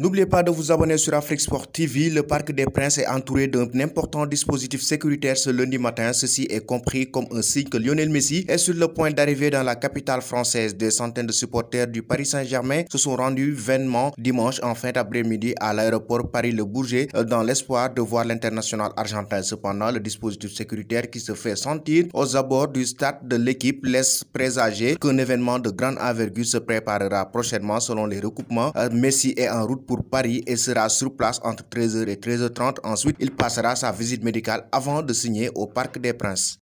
N'oubliez pas de vous abonner sur Afrique Sport TV. Le Parc des Princes est entouré d'un important dispositif sécuritaire ce lundi matin. Ceci est compris comme un signe que Lionel Messi est sur le point d'arriver dans la capitale française. Des centaines de supporters du Paris Saint-Germain se sont rendus vainement dimanche en fin d'après-midi à l'aéroport Paris-Le Bourget dans l'espoir de voir l'international argentin. Cependant, le dispositif sécuritaire qui se fait sentir aux abords du stade de l'équipe laisse présager qu'un événement de grande envergure se préparera prochainement selon les recoupements. Euh, Messi est en route pour Paris et sera sur place entre 13h et 13h30. Ensuite, il passera sa visite médicale avant de signer au Parc des Princes.